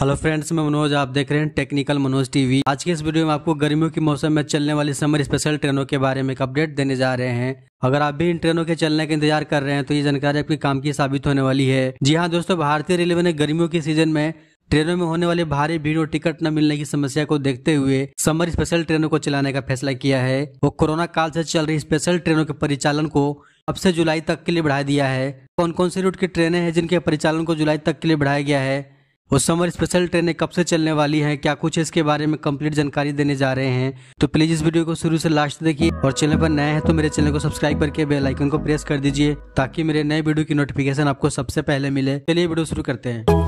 hello friends मैं मनोज आप देख रहे हैं टेक्निकल मनोज टीवी आज के इस वीडियो में आपको गर्मियों के मौसम में चलने वाली समर स्पेशल ट्रेनों के बारे में एक अपडेट देने जा रहे हैं अगर आप भी इन ट्रेनों के चलने का इंतजार कर रहे हैं तो ये जानकारी आपके काम की साबित होने वाली है जी हाँ दोस्तों भारतीय रेलवे ने गर्मियों के सीजन में ट्रेनों में होने वाली भारी भीड़ और टिकट न मिलने की समस्या को देखते हुए समर स्पेशल ट्रेनों को चलाने का फैसला किया है वो कोरोना काल से चल रही स्पेशल ट्रेनों के परिचालन को अब से जुलाई तक के लिए बढ़ा दिया है कौन कौन से रूट की ट्रेनें हैं जिनके परिचालन को जुलाई तक के लिए बढ़ाया गया है और समर स्पेशल ट्रेनें कब से चलने वाली हैं क्या कुछ इसके बारे में कंप्लीट जानकारी देने जा रहे हैं तो प्लीज इस वीडियो को शुरू से लास्ट देखिए और चैनल पर नए हैं तो मेरे चैनल को सब्सक्राइब करके बेल आइकन को प्रेस कर दीजिए ताकि मेरे नए वीडियो की नोटिफिकेशन आपको सबसे पहले मिले चलिए वीडियो शुरू करते हैं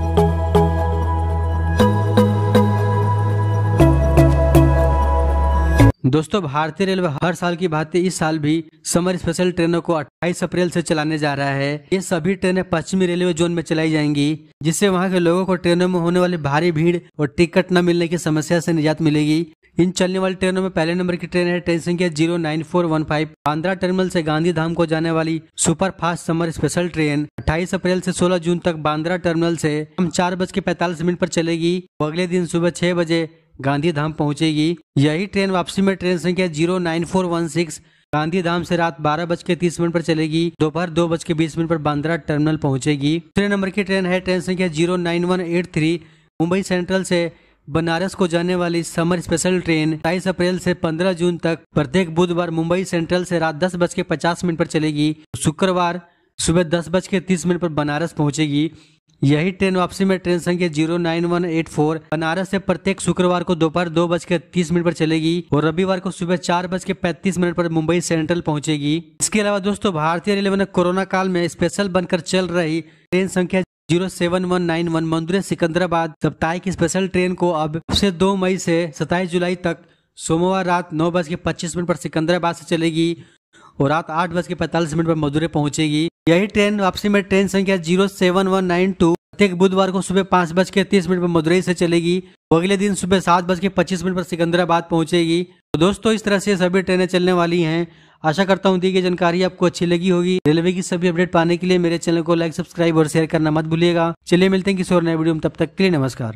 दोस्तों भारतीय रेलवे हर साल की है इस साल भी समर स्पेशल ट्रेनों को 28 अप्रैल से चलाने जा रहा है ये सभी ट्रेनें पश्चिमी रेलवे जोन में चलाई जाएंगी जिससे वहां के लोगों को ट्रेनों में होने वाली भारी भीड़ और टिकट न मिलने की समस्या से निजात मिलेगी इन चलने वाली ट्रेनों में पहले नंबर की ट्रेन है ट्रेन संख्या zero nine four one five Bandra terminal से गांधीधाम को जाने वाली super fast summer special train 28 अप्रैल से 16 जून तक बांद्रा टर्मिनल से हम चार बज के पैंतालीस मिनट पर चलेगी अगले दिन सुबह छह बजे गांधीधाम पहुंचेगी यही ट्रेन वापसी में ट्रेन संख्या zero nine four one six Gandhidham से रात बारह बज के तीस मिनट पर चलेगी दोपहर दो बज के बीस मिनट पर बांद्रा टर्मिनल पहुंचेगी ट्रेन नंबर की ट्रेन है ट्रेन संख्या zero nine one eight three Mumbai Central से बनारस को जाने वाली समर स्पेशल ट्रेन 22 अप्रैल से 15 जून तक प्रत्येक बुधवार मुंबई सेंट्रल से रात दस बज के पचास मिनट पर चलेगी शुक्रवार सुबह दस बज के तीस मिनट पर बनारस पहुंचेगी यही ट्रेन वापसी में ट्रेन संख्या zero nine one eight four Banaras से प्रत्येक शुक्रवार को दोपहर दो बज के तीस मिनट पर चलेगी और रविवार को सुबह चार बज के पैंतीस मिनट पर मुंबई सेंट्रल पहुंचेगी इसके अलावा दोस्तों भारतीय रेलवे ने कोरोना काल में स्पेशल बनकर चल रही ट्रेन संख्या zero seven one nine one मंदुरे सिकंदराबाद साप्ताहिक स्पेशल ट्रेन को अब से दो मई से सताईस जुलाई तक सोमवार रात नौ बज के पच्चीस मिनट पर सिकंदराबाद से चलेगी और रात आठ बज के पैंतालीस मिनट पर मदुरे पहुंचेगी यही ट्रेन वापसी में ट्रेन संख्या zero seven one nine two प्रत्येक बुधवार को सुबह पाँच बज के तीस मिनट पर मदुरई से चलेगी अगले दिन सुबह सात बज के पच्चीस मिनट पर सिकंदराबाद पहुंचेगी तो दोस्तों इस तरह से सभी ट्रेनें चलने वाली हैं आशा करता हूँ दी गई जानकारी आपको अच्छी लगी होगी रेलवे की सभी अपडेट पाने के लिए मेरे चैनल को लाइक सब्सक्राइब और शेयर करना मत भूलिएगा चलिए मिलते हैं किसी और नए वीडियो में तब तक के लिए नमस्कार